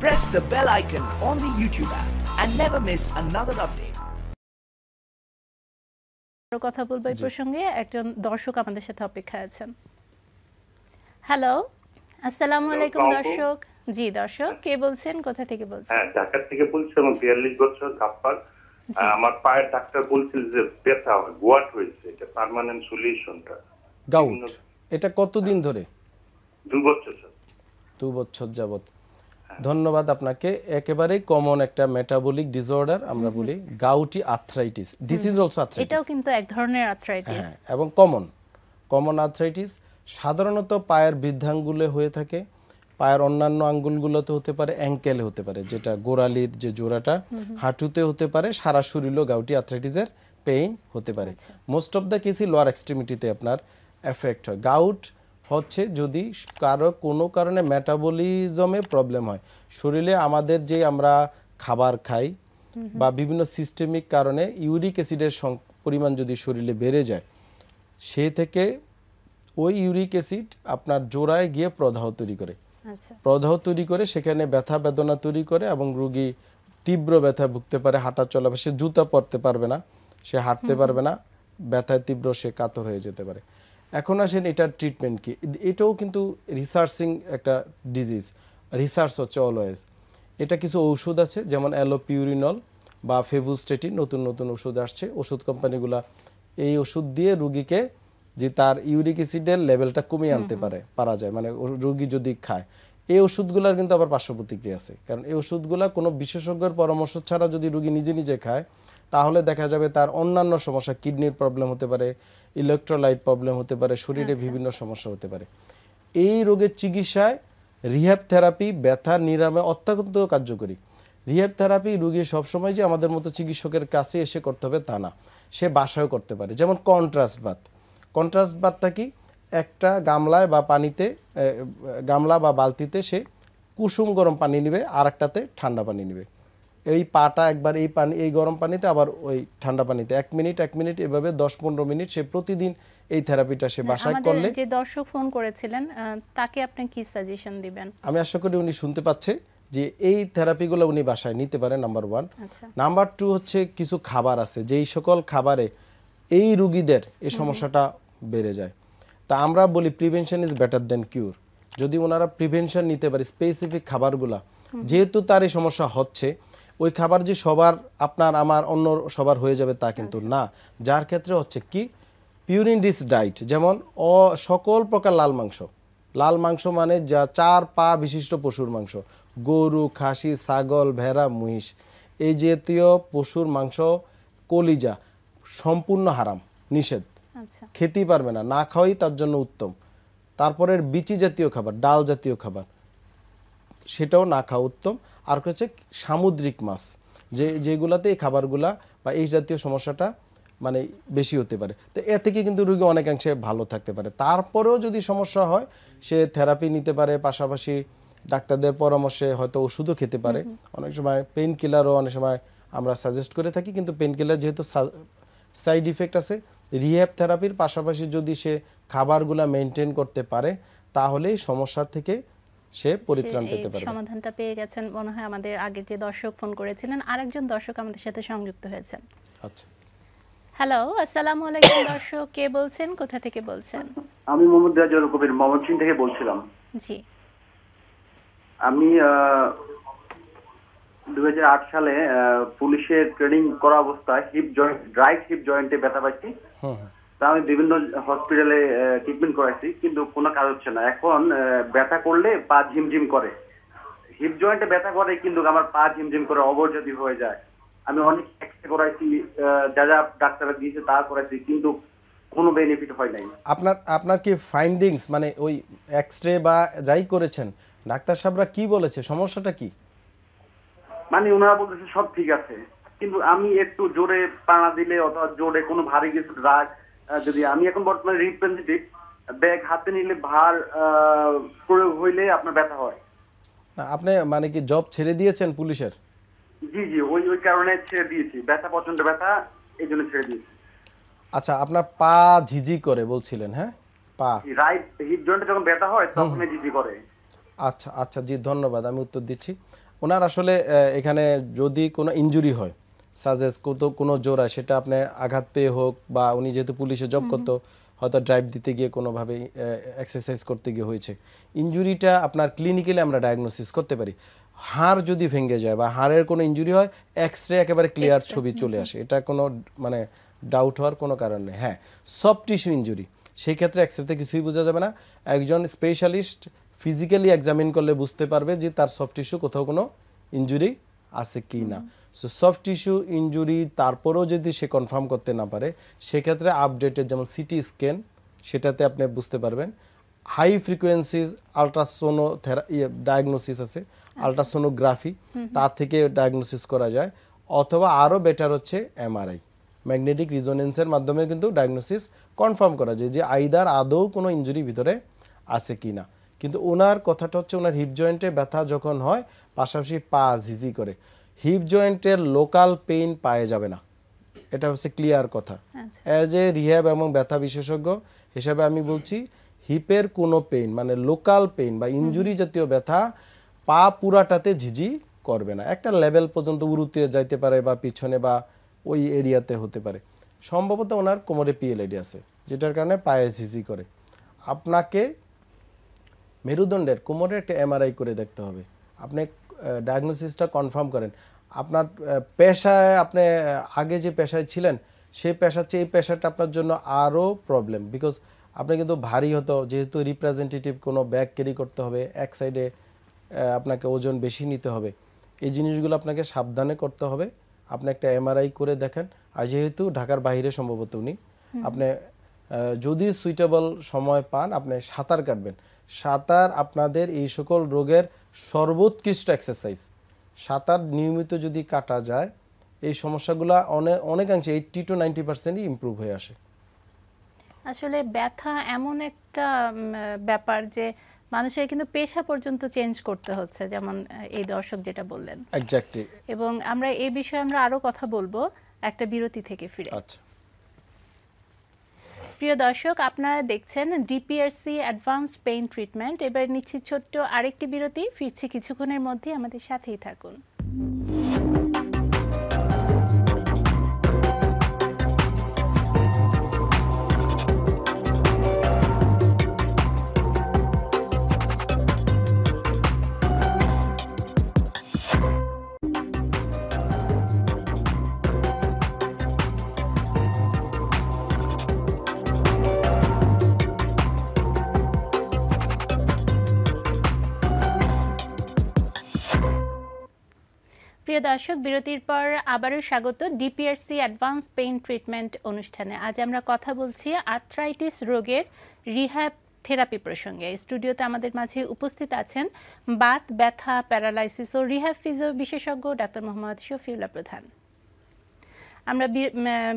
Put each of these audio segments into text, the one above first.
Press the bell icon on the YouTube app and never miss another update. কথা বলবো এই প্রসঙ্গে একজন দর্শক আমাদের সাথে আছেন হ্যালো আসসালামু আলাইকুম দর্শক জি দর্শক কে বলছেন কোথা থেকে বলছেন হ্যাঁ ঢাকা থেকে বলছি 42 বছর আমার পায়ের ডাক্তার বলছিল যে ব্যথা গোয়াট হয়েছে এটা পার্মানেন্ট সলিউশনটা গাউট এটা কতদিন ধরে দু বছর স্যার বছর যাবত ধন্যবাদ আপনাকে একেবারে কমন একটা মেটাবলিক ডিসঅর্ডার আমরা বলি gouty arthritis this is also arthritis এটাও কিন্তু এক ধরনের আর্থ্রাইটিস হ্যাঁ, এবং কমন কমন আর্থ্রাইটিস সাধারণত পায়ের বৃদ্ধাঙ্গুলে হয়ে থাকে পায়ের অন্যান্য আঙ্গুলগুলোতে হতে পারে অ্যাঙ্কেলে হতে পারে যেটা গোড়ালির যে জোড়াটা হাঁটুতে হতে পারে সারা শরীরও গাউটি আর্থ্রাইটিসের পেইন হতে পারে মোস্ট অফ দ্য কেসই লোয়ার এক্সট্রিমিটিতে আপনার এফেক্ট হয় গাউট হচ্ছে যদি কারো কোনো কারণে মেটাবলিজমে প্রবলেম হয় শরীরে আমাদের যে আমরা খাবার খাই বা বিভিন্ন সিস্টেমিক কারণে ইউরিক অ্যাসিডের পরিমাণ যদি শরীরে বেড়ে যায় সে থেকে ওই ইউরিক অ্যাসিড আপনার জোড়ায় গিয়ে প্রদাহ তৈরি করে আচ্ছা। প্রদাহ তৈরি করে সেখানে ব্যথা বেদনা তৈরি করে এবং রুগী তীব্র ব্যথা ভুগতে পারে হাঁটা চলা সে জুতা পরতে পারবে না সে হাঁটতে পারবে না ব্যথায় তীব্র সে কাতর হয়ে যেতে পারে এখন আসেন এটার ট্রিটমেন্ট কি এটাও কিন্তু রিসার্চিং একটা ডিজিজ রিসার্চ হচ্ছে অলওয়েজ এটা কিছু ঔষধ আছে যেমন অ্যালোপিউরিনল বা ফেভুস্টেটিন নতুন নতুন ওষুধ আসছে ওষুধ কোম্পানিগুলা এই ওষুধ দিয়ে রুগীকে যে তার ইউরিক অ্যাসিডের লেভেলটা কমিয়ে আনতে পারে পারা যায় মানে রুগী যদি খায় এই ওষুধগুলোর কিন্তু আবার পার্শ্ব প্রতিক্রিয়া আছে কারণ এই ওষুধগুলো কোনো বিশেষজ্ঞের পরামর্শ ছাড়া যদি রুগী নিজে নিজে খায় তাহলে দেখা যাবে তার অন্যান্য সমস্যা কিডনির প্রবলেম হতে পারে ইলেকট্রোলাইট প্রবলেম হতে পারে শরীরে আচ্ছা। বিভিন্ন সমস্যা হতে পারে এই রোগের চিকিৎসায় রিহ্যাব থেরাপি ব্যথা নিরাময় অত্যন্ত কার্যকরী রিহ্যাব থেরাপি রুগী সবসময় যে আমাদের মতো চিকিৎসকের কাছে এসে করতে হবে তা না সে বাসায়ও করতে পারে যেমন কন্ট্রাস্ট বাত কন্ট্রাস্ট বাতটা কি একটা গামলায় বা পানিতে গামলা বা বালতিতে সে কুসুম গরম পানি নেবে আর একটাতে ঠান্ডা পানি নেবে এই পাটা একবার এই পানি এই গরম পানিতে আবার ওই ঠান্ডা পানিতে এক মিনিট এক মিনিট এভাবে দশ পনেরো মিনিট সে প্রতিদিন এই থেরাপিটা সে হ্যাঁ, বাসায় করলে যে দর্শক ফোন করেছিলেন তাকে আপনি কি সাজেশন দিবেন আমি আশা করি উনি শুনতে পাচ্ছে যে এই থেরাপিগুলো উনি বাসায় নিতে পারে নাম্বার ওয়ান নাম্বার টু হচ্ছে কিছু খাবার আছে যেই সকল খাবারে এই রুগীদের এই সমস্যাটা বেড়ে যায় তা আমরা বলি prevention is better than cure যদি ওনারা প্রিভেনশন নিতে পারে স্পেসিফিক খাবারগুলা যেহেতু তার এই সমস্যা হচ্ছে ওই খাবার যে সবার আপনার আমার অন্য সবার হয়ে যাবে তা কিন্তু আচ্ছা। না যার ক্ষেত্রে হচ্ছে কি পিউরিন ডিস ডাইট যেমন অ সকল প্রকার লাল মাংস লাল মাংস মানে যা চার পা বিশিষ্ট পশুর মাংস গরু খাসি ছাগল ভেড়া মহিষ এই জাতীয় পশুর মাংস কলিজা সম্পূর্ণ হারাম নিষেধ আচ্ছা। খেতেই পারবে না না খাওয়াই তার জন্য উত্তম তারপরের বিচি জাতীয় খাবার ডাল জাতীয় খাবার সেটাও না খাওয়া উত্তম আর হচ্ছে সামুদ্রিক মাছ যে যেগুলাতে এই খাবারগুলা বা এই জাতীয় সমস্যাটা মানে বেশি হতে পারে তো এ থেকে কিন্তু রোগী অনেকাংশে ভালো থাকতে পারে তারপরেও যদি সমস্যা হয় সে থেরাপি নিতে পারে পাশাপাশি ডাক্তারদের পরামর্শে হয়তো ওষুধও খেতে পারে অনেক সময় পেন কিলারও অনেক সময় আমরা সাজেস্ট করে থাকি কিন্তু পেন কিলার যেহেতু সাইড ইফেক্ট আছে রিহ্যাব থেরাপির পাশাপাশি যদি সে খাবারগুলা মেনটেন করতে পারে তাহলেই সমস্যা থেকে সে পরিত্রাণ পেতে পারবে সমাধানটা পেয়ে গেছেন মনে হয় আমাদের আগে যে দর্শক ফোন করেছিলেন আরেকজন দর্শক আমাদের সাথে সংযুক্ত হয়েছেন আচ্ছা হ্যালো আসসালামু আলাইকুম দর্শক কে বলছেন কোথা থেকে বলছেন আমি মোহাম্মদ রাজা রকবের ময়মনসিং থেকে বলছিলাম জি আমি দু সালে পুলিশের ট্রেনিং করা অবস্থায় হিপ জয়েন্ট রাইট হিপ জয়েন্টে ব্যথা পাচ্ছি তা আমি বিভিন্ন হসপিটালে ট্রিটমেন্ট করাইছি কিন্তু কোনো কাজ হচ্ছে না এখন ব্যথা করলে পা ঝিমঝিম করে হিপ জয়েন্টে ব্যথা করে কিন্তু আমার পা ঝিমঝিম করে যদি হয়ে যায় আমি অনেক এক্সরে করাইছি যা যা ডাক্তার দিয়েছে তা করাইছি কিন্তু কোনো বেনিফিট হয় নাই আপনার আপনার কি ফাইন্ডিংস মানে ওই এক্সরে বা যাই করেছেন ডাক্তার সাহেবরা কি বলেছে সমস্যাটা কি মানে ওনারা বলতেছে সব ঠিক আছে কিন্তু আমি একটু জোরে পানা দিলে অথবা জোরে কোনো ভারী কিছু রাগ যদি আমি এখন বর্তমানে রিপ্রেজেন্টেটিভ ব্যাগ হাতে নিলে ভার প্রয়োগ হইলে আপনার ব্যথা হয় আপনি মানে কি জব ছেড়ে দিয়েছেন পুলিশের জি জি ওই ওই কারণে ছেড়ে দিয়েছি ব্যথা প্রচন্ড ব্যথা এই জন্য ছেড়ে দিয়েছি আচ্ছা আপনার পা ঝিঝি করে বলছিলেন হ্যাঁ পা রাইট হিপ জয়েন্টে যখন ব্যথা হয় তখন ঝিঝি করে আচ্ছা আচ্ছা জি ধন্যবাদ আমি উত্তর দিচ্ছি ওনার আসলে এখানে যদি কোনো ইনজুরি হয় সাজেস কোনো কোনো জোড়া সেটা আপনি আঘাত পেয়ে হোক বা উনি যেহেতু পুলিশে জব করতো হয়তো ড্রাইভ দিতে গিয়ে কোনোভাবে এক্সারসাইজ করতে গিয়ে হয়েছে ইঞ্জুরিটা আপনার ক্লিনিক্যালি আমরা ডায়াগনোসিস করতে পারি হাড় যদি ভেঙে যায় বা হাড়ের কোনো ইঞ্জুরি হয় এক্স রে একেবারে ক্লিয়ার ছবি চলে আসে এটা কোনো মানে ডাউট হওয়ার কোনো কারণ নেই হ্যাঁ সফট টিস্যু ইঞ্জুরি সেই ক্ষেত্রে এক্সরেতে কিছুই বোঝা যাবে না একজন স্পেশালিস্ট ফিজিক্যালি এক্সামিন করলে বুঝতে পারবে যে তার সফট টিস্যু কোথাও কোনো ইঞ্জুরি আছে কি না সো সফট টিস্যু ইঞ্জুরি তারপরেও যদি সে কনফার্ম করতে না পারে সেক্ষেত্রে আপডেটেড যেমন সিটি স্ক্যান সেটাতে আপনি বুঝতে পারবেন হাই ফ্রিকোয়েন্সিজ আলট্রাসোনো ডায়াগনোসিস আছে আলট্রাসোনোগ্রাফি তার থেকে ডায়াগনোসিস করা যায় অথবা আরও বেটার হচ্ছে এমআরআই ম্যাগনেটিক রিজোনেন্সের মাধ্যমে কিন্তু ডায়াগনোসিস কনফার্ম করা যায় যে আইদার আদৌ কোনো ইঞ্জুরি ভিতরে আছে কি না কিন্তু ওনার কথাটা হচ্ছে ওনার হিপ জয়েন্টে ব্যথা যখন হয় পাশাপাশি পা ঝিঝি করে হিপ জয়েন্টের লোকাল পেইন পাওয়া যাবে না এটা হচ্ছে ক্লিয়ার কথা অ্যাজ এ রিহ্যাব এবং ব্যথা বিশেষজ্ঞ হিসাবে আমি বলছি হিপের কোনো পেইন মানে লোকাল পেইন বা ইঞ্জুরি জাতীয় ব্যথা পা পুরাটাতে ঝিঝি করবে না একটা লেভেল পর্যন্ত উরুতে যাইতে পারে বা পিছনে বা ওই এরিয়াতে হতে পারে সম্ভবত ওনার কোমরে পিএলএডি আছে যেটার কারণে পায়ে ঝিঝি করে আপনাকে মেরুদণ্ডের কোমরে একটা এমআরআই করে দেখতে হবে আপনি ডায়াগনোসিসটা কনফার্ম করেন আপনার পেশায় আপনি আগে যে পেশায় ছিলেন সেই পেশার চেয়ে এই পেশাটা আপনার জন্য আরও প্রবলেম বিকজ আপনি কিন্তু ভারী হতো যেহেতু রিপ্রেজেন্টেটিভ কোনো ব্যাগ ক্যারি করতে হবে এক সাইডে আপনাকে ওজন বেশি নিতে হবে এই জিনিসগুলো আপনাকে সাবধানে করতে হবে আপনি একটা এমআরআই করে দেখেন আর যেহেতু ঢাকার বাইরে সম্ভবত উনি আপনি যদি সুইটেবল সময় পান আপনি সাঁতার কাটবেন সাঁতার আপনাদের এই সকল রোগের সর্বোৎকৃষ্ট এক্সারসাইজ সাঁতার নিয়মিত যদি কাটা যায় এই সমস্যাগুলো অনেক অনেকাংশে এইট্টি টু নাইনটি পার্সেন্টই ইম্প্রুভ হয়ে আসে আসলে ব্যথা এমন একটা ব্যাপার যে মানুষের কিন্তু পেশা পর্যন্ত চেঞ্জ করতে হচ্ছে যেমন এই দর্শক যেটা বললেন এক্স্যাক্টলি এবং আমরা এই বিষয়ে আমরা আরও কথা বলবো একটা বিরতি থেকে ফিরে আচ্ছা প্রিয় দর্শক আপনারা দেখছেন ডিপিআরসি অ্যাডভান্সড পেইন ট্রিটমেন্ট এবার নিচ্ছি ছোট্ট আরেকটি বিরতি ফিরছি কিছুক্ষণের মধ্যে আমাদের সাথেই থাকুন প্রিয় দর্শক বিরতির পর আবারও স্বাগত ডিপিআরসি অ্যাডভান্স পেইন ট্রিটমেন্ট অনুষ্ঠানে আজ আমরা কথা বলছি আর্থ্রাইটিস রোগের রিহ্যাব থেরাপি প্রসঙ্গে স্টুডিওতে আমাদের মাঝে উপস্থিত আছেন বাত ব্যথা প্যারালাইসিস ও রিহ্যাব ফিজিও বিশেষজ্ঞ ডাক্তার মোহাম্মদ শফিউল্লা প্রধান আমরা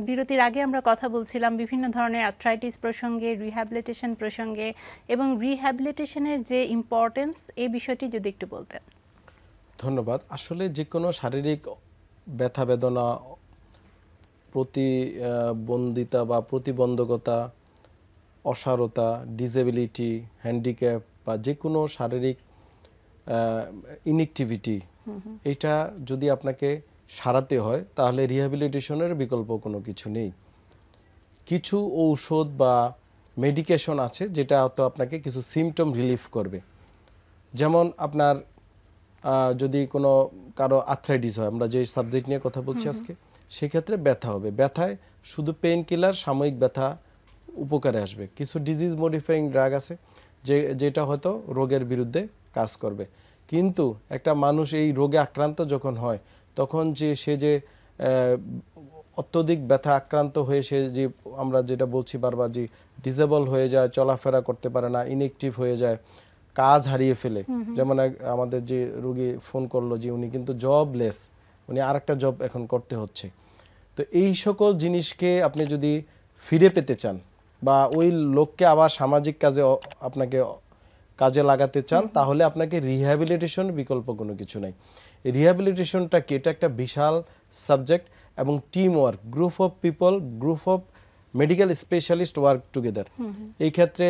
বিরতির আগে আমরা কথা বলছিলাম বিভিন্ন ধরনের আর্থ্রাইটিস প্রসঙ্গে রিহ্যাবিলিটেশন প্রসঙ্গে এবং রিহ্যাবিলিটেশনের যে ইম্পর্টেন্স এই বিষয়টি যদি একটু বলতেন ধন্যবাদ আসলে যে কোনো শারীরিক ব্যথা বেদনা প্রতিবন্ধিতা বা প্রতিবন্ধকতা অসারতা ডিজেবিলিটি হ্যান্ডিক্যাপ বা যে কোনো শারীরিক ইনিকটিভিটি এটা যদি আপনাকে সারাতে হয় তাহলে রিহ্যাবিলিটেশনের বিকল্প কোনো কিছু নেই কিছু ঔষধ বা মেডিকেশন আছে যেটা হয়তো আপনাকে কিছু সিমটম রিলিফ করবে যেমন আপনার যদি কোনো কারো আর্থ্রাইটিস হয় আমরা যে সাবজেক্ট নিয়ে কথা বলছি আজকে সেক্ষেত্রে ব্যথা হবে ব্যথায় শুধু পেইন কিলার সাময়িক ব্যথা উপকারে আসবে কিছু ডিজিজ মডিফাইং ড্রাগ আছে যে যেটা হয়তো রোগের বিরুদ্ধে কাজ করবে কিন্তু একটা মানুষ এই রোগে আক্রান্ত যখন হয় তখন যে সে যে অত্যধিক ব্যথা আক্রান্ত হয়ে সে যে আমরা যেটা বলছি বারবার যে ডিজেবল হয়ে যায় চলাফেরা করতে পারে না ইনএক্টিভ হয়ে যায় কাজ হারিয়ে ফেলে যেমন আমাদের যে রুগী ফোন করলো যে উনি কিন্তু জবলেস উনি একটা জব এখন করতে হচ্ছে তো এই সকল জিনিসকে আপনি যদি ফিরে পেতে চান বা ওই লোককে আবার সামাজিক কাজে আপনাকে কাজে লাগাতে চান তাহলে আপনাকে রিহ্যাবিলিটেশন বিকল্প কোনো কিছু নাই রিহ্যাবিলিটেশনটা কি এটা একটা বিশাল সাবজেক্ট এবং team work group of people group of medical specialist work together এই ক্ষেত্রে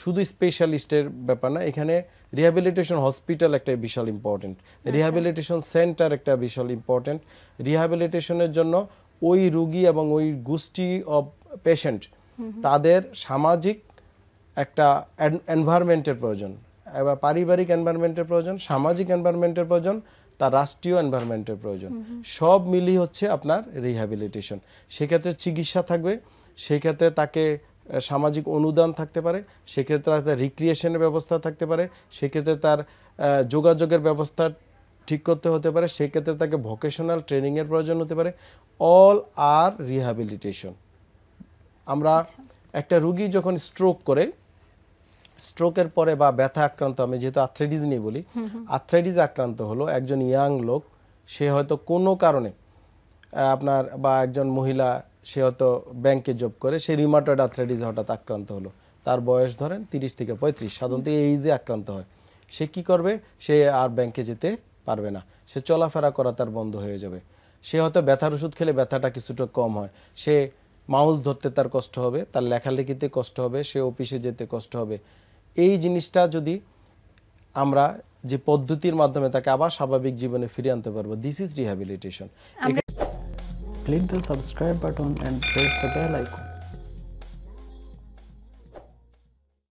শুধু স্পেশালিস্টের ব্যাপার না এখানে রিহ্যাবিলিটেশন হসপিটাল একটা বিশাল ইম্পর্টেন্ট রিহ্যাবিলিটেশন সেন্টার একটা বিশাল ইম্পর্টেন্ট রিহ্যাবিলিটেশনের জন্য ওই রুগী এবং ওই গোষ্ঠী অব পেশেন্ট তাদের সামাজিক একটা এনভায়রনমেন্টের প্রয়োজন এবার পারিবারিক এনভায়রনমেন্টের প্রয়োজন সামাজিক এনভায়রনমেন্টের প্রয়োজন তার রাষ্ট্রীয় এনভায়রনমেন্টের প্রয়োজন সব মিলিয়ে হচ্ছে আপনার রিহ্যাবিলিটেশন সেক্ষেত্রে চিকিৎসা থাকবে সেক্ষেত্রে তাকে সামাজিক অনুদান থাকতে পারে সেক্ষেত্রে তার রিক্রিয়েশনের ব্যবস্থা থাকতে পারে সেক্ষেত্রে তার যোগাযোগের ব্যবস্থা ঠিক করতে হতে পারে সেক্ষেত্রে তাকে ভোকেশনাল ট্রেনিংয়ের প্রয়োজন হতে পারে অল আর রিহ্যাবিলিটেশন আমরা আচ্ছা। একটা রুগী যখন স্ট্রোক করে স্ট্রোকের পরে বা ব্যথা আক্রান্ত আমি যেহেতু আর্থ্রাইটিস নিয়ে বলি আর্থ্রাইটিস আক্রান্ত হলো একজন ইয়াং লোক সে হয়তো কোনো কারণে আপনার বা একজন মহিলা সে হয়তো ব্যাংকে জব করে সে রিমাটয়েড আর্থ্রাইটিস হঠাৎ আক্রান্ত হলো তার বয়স ধরেন তিরিশ থেকে পঁয়ত্রিশ সাধারণত এই এইজে আক্রান্ত হয় সে কি করবে সে আর ব্যাংকে যেতে পারবে না সে চলাফেরা করা তার বন্ধ হয়ে যাবে সে হয়তো ব্যথার ওষুধ খেলে ব্যথাটা কিছুটা কম হয় সে মাউস ধরতে তার কষ্ট হবে তার লেখালেখিতে কষ্ট হবে সে অফিসে যেতে কষ্ট হবে এই জিনিসটা যদি আমরা যে পদ্ধতির মাধ্যমে তাকে আবার স্বাভাবিক জীবনে ফিরিয়ে আনতে পারবো this is rehabilitation click the subscribe button and press the bell icon